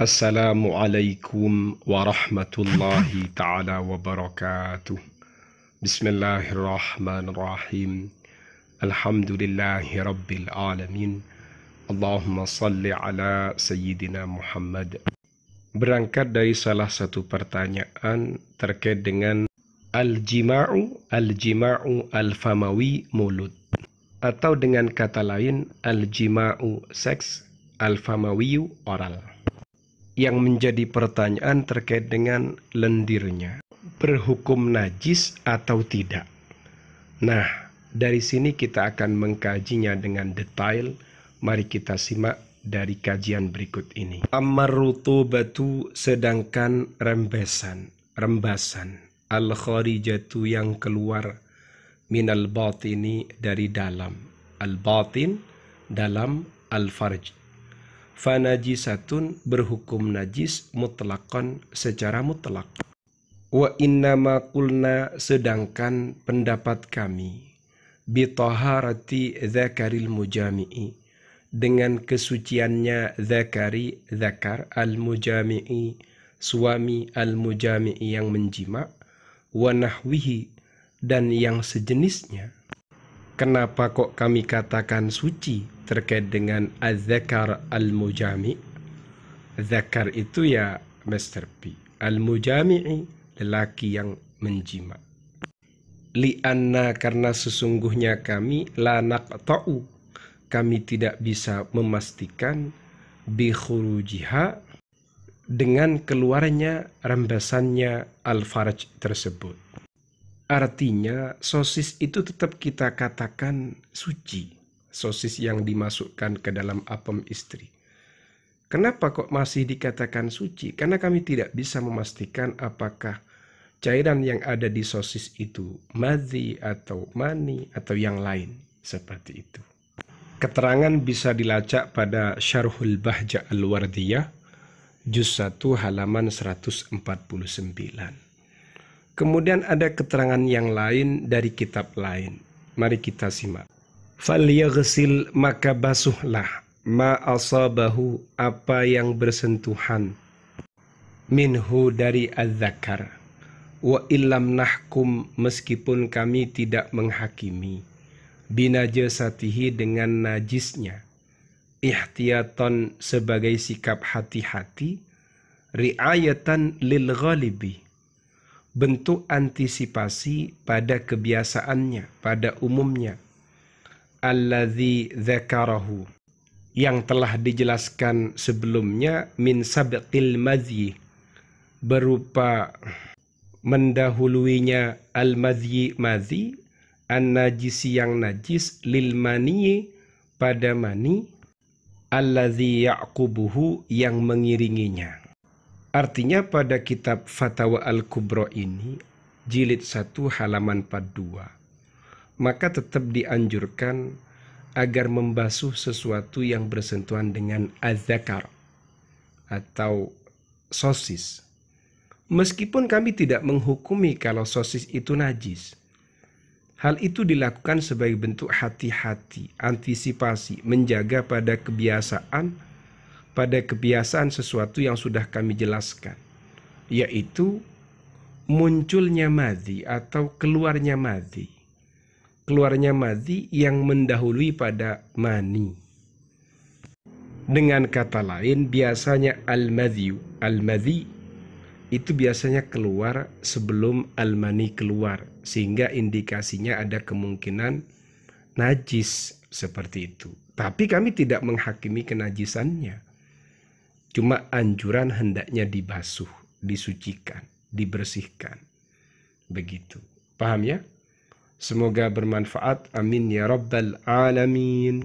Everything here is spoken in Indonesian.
السلام عليكم ورحمة الله تعالى وبركاته بسم الله الرحمن الرحيم الحمد لله رب العالمين اللهم صل على سيدنا محمد Berangkat dari salah satu pertanyaan terkait dengan Al-jima'u, al-jima'u al-famawi mulut Atau dengan kata lain Al-jima'u seks, al-famawiyu oral yang menjadi pertanyaan terkait dengan lendirnya. Berhukum najis atau tidak? Nah, dari sini kita akan mengkajinya dengan detail. Mari kita simak dari kajian berikut ini. Amarutu batu sedangkan rembesan, rembasan. al jatuh yang keluar minal batini dari dalam. Al-batin dalam al-farj fanajisatun berhukum najis mutlakon secara mutlak. Wa innama kulna sedangkan pendapat kami bitoharati zakaril mujami'i dengan kesuciannya zakari zakar al mujami'i suami al mujami'i yang menjima wa nahwihi dan yang sejenisnya Kenapa kok kami katakan suci terkait dengan az Al-Mujami? Zakar itu ya Mr. P. al Mujami lelaki yang menjima. Lianna karena sesungguhnya kami lanak tahu kami tidak bisa memastikan bikhurujiha dengan keluarnya rembesannya al-faraj tersebut. Artinya sosis itu tetap kita katakan suci. Sosis yang dimasukkan ke dalam apem istri. Kenapa kok masih dikatakan suci? Karena kami tidak bisa memastikan apakah cairan yang ada di sosis itu madhi atau mani atau yang lain seperti itu. Keterangan bisa dilacak pada Syarhul Bahja Al-Wardiyah juz 1 halaman 149. Kemudian ada keterangan yang lain dari kitab lain. Mari kita simak. Falyaghsil maka basuhlah ma asabahu apa yang bersentuhan minhu dari az-zakar wa illam nahkum meskipun kami tidak menghakimi binajasatihi dengan najisnya ihtiyaton sebagai sikap hati-hati riayatan lil ghalibi bentuk antisipasi pada kebiasaannya, pada umumnya. Alladzi dzakarahu yang telah dijelaskan sebelumnya min sabqil madhi berupa mendahuluinya al madhi madhi an najisi yang najis lil mani pada mani alladzi yakubuhu yang mengiringinya Artinya pada kitab Fatawa Al-Kubro ini, jilid 1 halaman 42, maka tetap dianjurkan agar membasuh sesuatu yang bersentuhan dengan azakar atau sosis. Meskipun kami tidak menghukumi kalau sosis itu najis, hal itu dilakukan sebagai bentuk hati-hati, antisipasi, menjaga pada kebiasaan pada kebiasaan sesuatu yang sudah kami jelaskan, yaitu munculnya madhi atau keluarnya madhi. Keluarnya madhi yang mendahului pada mani. Dengan kata lain, biasanya al-madhi, al-madhi itu biasanya keluar sebelum al-mani keluar, sehingga indikasinya ada kemungkinan najis seperti itu. Tapi kami tidak menghakimi kenajisannya Cuma anjuran hendaknya dibasuh, disucikan, dibersihkan. Begitu. Paham ya? Semoga bermanfaat. Amin ya rabbal alamin.